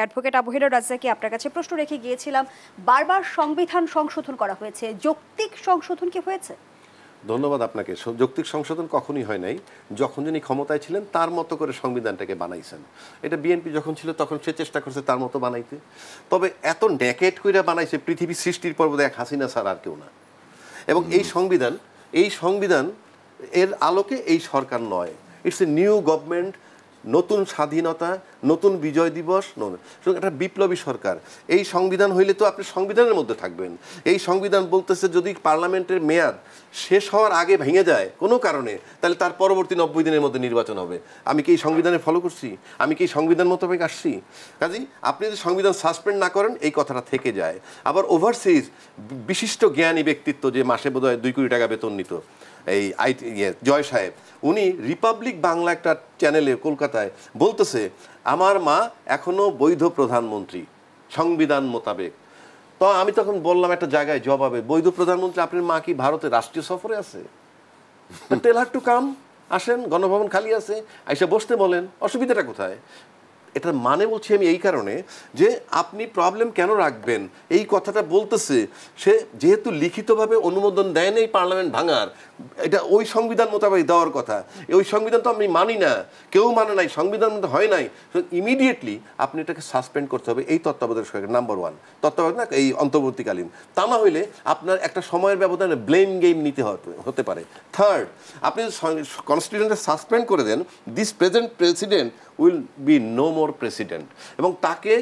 Advocate আবহেরা রাজাকে আপনার কাছে প্রশ্ন রেখে গিয়েছিলাম বারবার সংবিধান সংশোধন করা হয়েছে যৌক্তিক সংশোধন কি হয়েছে ধন্যবাদ আপনাকে যৌক্তিক সংশোধন কখনই হয় নাই যখন যিনি ক্ষমতায় ছিলেন তার মতো করে সংবিধানটাকে বানাইছেন এটা বিএনপি যখন ছিল তখন সে চেষ্টা করছে তার মতো বানাইতে তবে এত ড্যাকেট করে বানাইছে পৃথিবী সৃষ্টির পর্ব এক হাসিনা স্যার আর কেউ না এবং এই সংবিধান এই সংবিধান এর আলোকে এই সরকার নয় ইটস এ নিউ গভর্নমেন্ট নতুন স্বাধীনতা নতুন বিজয় দিবস নতুন একটা বিপ্লবী সরকার এই সংবিধান হইলে তো আপনি সংবিধানের মধ্যে থাকবেন এই সংবিধান বলতেছে যদি পার্লামেন্টের মেয়াদ শেষ হওয়ার আগে ভেঙে যায় কোনো কারণে তাহলে তার পরবর্তী নব্বই দিনের মধ্যে নির্বাচন হবে আমি কি এই সংবিধানে ফলো করছি আমি কি সংবিধান মোতাবেক আসছি কাজেই আপনি যদি সংবিধান সাসপেন্ড না করেন এই কথাটা থেকে যায় আবার ওভারসিজ বিশিষ্ট জ্ঞানী ব্যক্তিত্ব যে মাসে বোধহয় দুই কোটি টাকা বেতন নিত এই আইটি ইয়ে জয় সাহেব উনি রিপাবলিক বাংলা একটা চ্যানেলে কলকাতায় বলতেছে আমার মা এখনও বৈধ প্রধানমন্ত্রী সংবিধান মোতাবেক তো আমি তখন বললাম একটা জায়গায় জবাবে বৈধ প্রধানমন্ত্রী আপনার মা কি ভারতে রাষ্ট্রীয় সফরে আছে টেলার টু কাম আসেন গণভবন খালি আছে আইসা বসতে বলেন অসুবিধাটা কোথায় এটা মানে বলছি আমি এই কারণে যে আপনি প্রবলেম কেন রাখবেন এই কথাটা বলতেছে সে যেহেতু লিখিতভাবে অনুমোদন দেয় এই পার্লামেন্ট ভাঙার এটা ওই সংবিধান মোতাবেক দেওয়ার কথা ওই সংবিধান তো আমি মানি না কেউ মানে নাই সংবিধান মধ্যে হয় নাই ইমিডিয়েটলি আপনি এটাকে সাসপেন্ড করতে হবে এই তত্ত্বাবধায়ক সরকার নাম্বার ওয়ান তত্ত্বাবধায়ক এই অন্তর্বর্তীকালীন তা না হইলে আপনার একটা সময়ের ব্যবধানে ব্লেম গেম নিতে হতে পারে থার্ড আপনি কনস্টিটিউশনকে সাসপেন্ড করে দেন this present president will be no more president এবং তাকে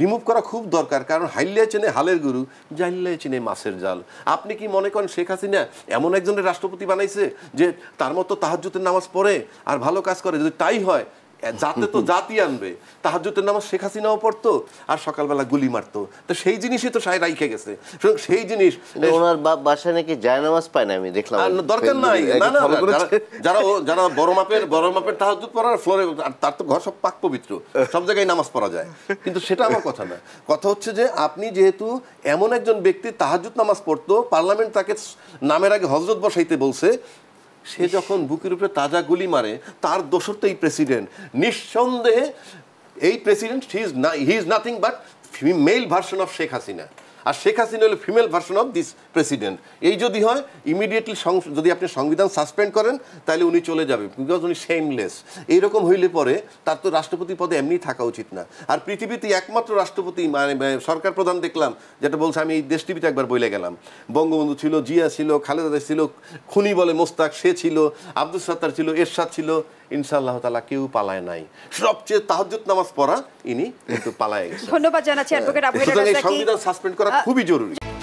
রিমুভ করা খুব দরকার কারণ হাইলিয়া চেনে হালের গুরু জাইল্লে চেনে মাছের জাল আপনি কি মনে করেন শেখ হাসিনা এমন একজনের রাষ্ট্রপতি বানাইছে যে তার মতো তাহাজুতের নামাজ পড়ে আর ভালো কাজ করে যদি তাই হয় জাতে তো জাতি আনবে তাহার তাহাজুতের নামাজ শেখ হাসিনাও পড়তো আর সকালবেলা গুলি মারতো তো সেই জিনিসই তো সাহেব রাইখে গেছে সেই জিনিস মানে ওনার বাসায় নাকি জায় নামাজ পায় না আমি দেখলাম দরকার নাই না না যারা যারা বড় মাপের বড় মাপের তাহার তাহাজুত পড়ার ফ্লোরে আর তার তো ঘর সব পাক পবিত্র সব জায়গায় নামাজ পড়া যায় কিন্তু সেটা আমার কথা না কথা হচ্ছে যে আপনি যেহেতু এমন একজন ব্যক্তি তাহাজুত নামাজ পড়তো পার্লামেন্ট তাকে নামের আগে হজরত বসাইতে বলছে সে যখন বুকের উপরে তাজা গুলি মারে তার দোষর তো এই প্রেসিডেন্ট নিঃসন্দেহে এই প্রেসিডেন্ট হি ইজ না he is nothing but male version of Sheikh Hasina আর শেখ হাসিনা হল female version of this president এই যদি হয় ইমিডিয়েটলি যদি আপনি সংবিধান সাসপেন্ড করেন তাহলে উনি চলে যাবে বিকজ উনি শেমলেস এইরকম হইলে পরে তার তো রাষ্ট্রপতি পদে এমনি থাকা উচিত না আর পৃথিবীতে একমাত্র রাষ্ট্রপতি মানে, মানে সরকার প্রধান দেখলাম যেটা বলছে আমি এই দেশ টিভিতে একবার বলে গেলাম বঙ্গবন্ধু ছিল জিয়া ছিল খালেদা ছিল খুনি বলে মোস্তাক সে ছিল আব্দুল সাত্তার ছিল এরশাদ ছিল ইনশাল্লাহ তালা কেউ পালায় নাই সবচেয়ে তাহাজুদ নামাজ পড়া ইনি কিন্তু পালায় গেছে ধন্যবাদ জানাচ্ছি হ্যাঁ। সংবিধান সাসপেন্ড করা খুবই জরুরি